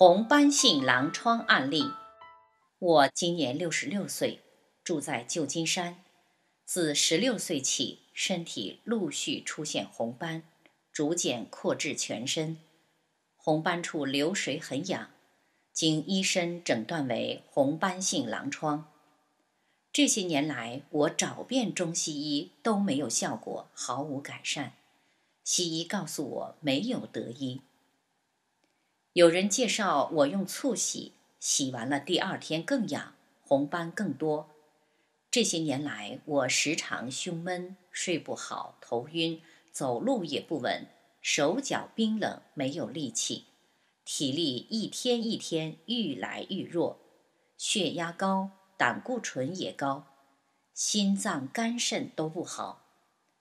红斑性狼疮案例，我今年六十六岁，住在旧金山。自十六岁起，身体陆续出现红斑，逐渐扩至全身。红斑处流水很痒，经医生诊断为红斑性狼疮。这些年来，我找遍中西医都没有效果，毫无改善。西医告诉我没有得医。有人介绍我用醋洗，洗完了第二天更痒，红斑更多。这些年来，我时常胸闷、睡不好、头晕，走路也不稳，手脚冰冷，没有力气，体力一天一天愈来愈弱，血压高，胆固醇也高，心脏、肝肾都不好，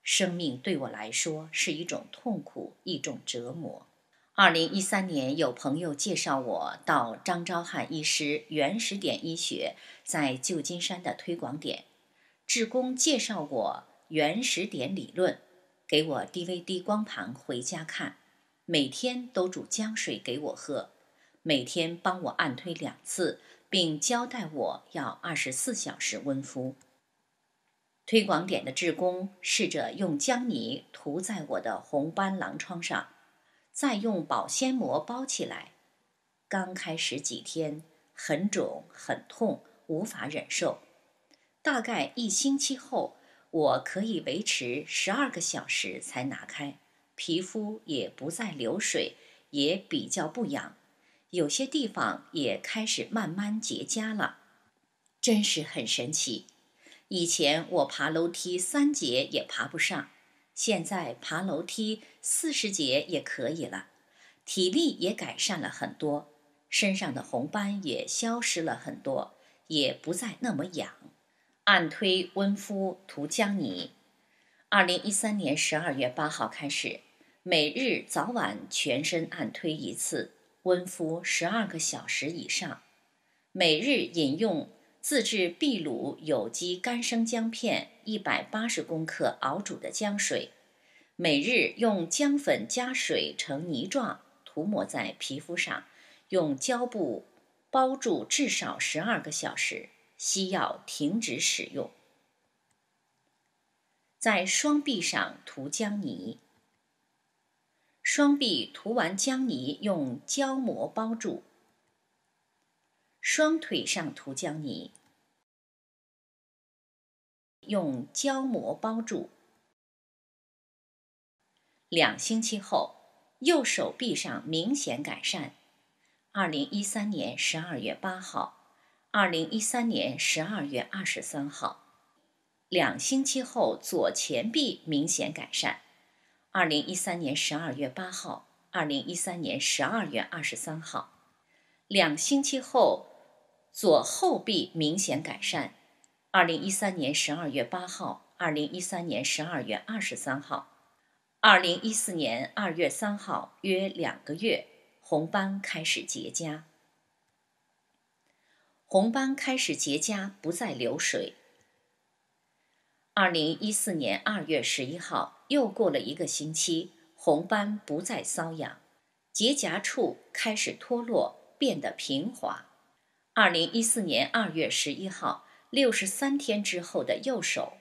生命对我来说是一种痛苦，一种折磨。二零一三年，有朋友介绍我到张昭汉医师原始点医学在旧金山的推广点，志工介绍我原始点理论，给我 DVD 光盘回家看，每天都煮姜水给我喝，每天帮我按推两次，并交代我要二十四小时温敷。推广点的志工试着用姜泥涂在我的红斑狼疮上。再用保鲜膜包起来。刚开始几天很肿很痛，无法忍受。大概一星期后，我可以维持十二个小时才拿开，皮肤也不再流水，也比较不痒。有些地方也开始慢慢结痂了，真是很神奇。以前我爬楼梯三节也爬不上。现在爬楼梯四十节也可以了，体力也改善了很多，身上的红斑也消失了很多，也不再那么痒。按推、温敷、涂姜泥。二零一三年十二月八号开始，每日早晚全身按推一次，温敷十二个小时以上，每日饮用。自制秘鲁有机干生姜片一百八十克，熬煮的姜水，每日用姜粉加水成泥状涂抹在皮肤上，用胶布包住至少十二个小时。西药停止使用，在双臂上涂姜泥，双臂涂完姜泥用胶膜包住。双腿上涂胶泥，用胶膜包住。两星期后，右手臂上明显改善。二零一三年十二月八号，二零一三年十二月二十三号，两星期后左前臂明显改善。二零一三年十二月八号，二零一三年十二月二十三号，两星期后。左后臂明显改善。二零一三年十二月八号，二零一三年十二月二十三号，二零一四年二月三号，约两个月，红斑开始结痂。红斑开始结痂，不再流水。二零一四年二月十一号，又过了一个星期，红斑不再瘙痒，结痂处开始脱落，变得平滑。二零一四年二月十一号六十三天之后的右手，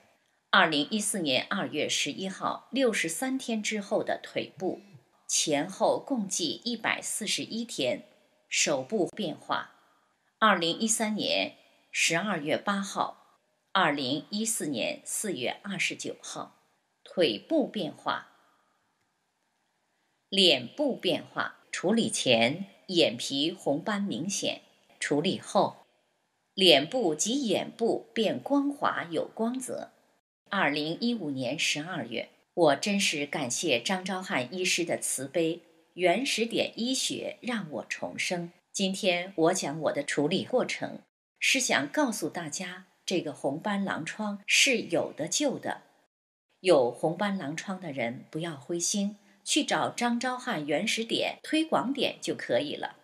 二零一四年二月十一号六十三天之后的腿部，前后共计一百四十一天。手部变化：二零一三年十二月八号，二零一四年四月二十九号。腿部变化，脸部变化。处理前，眼皮红斑明显。处理后，脸部及眼部变光滑有光泽。二零一五年十二月，我真是感谢张昭汉医师的慈悲，原始点医学让我重生。今天我讲我的处理过程，是想告诉大家，这个红斑狼疮是有的救的。有红斑狼疮的人不要灰心，去找张昭汉原始点推广点就可以了。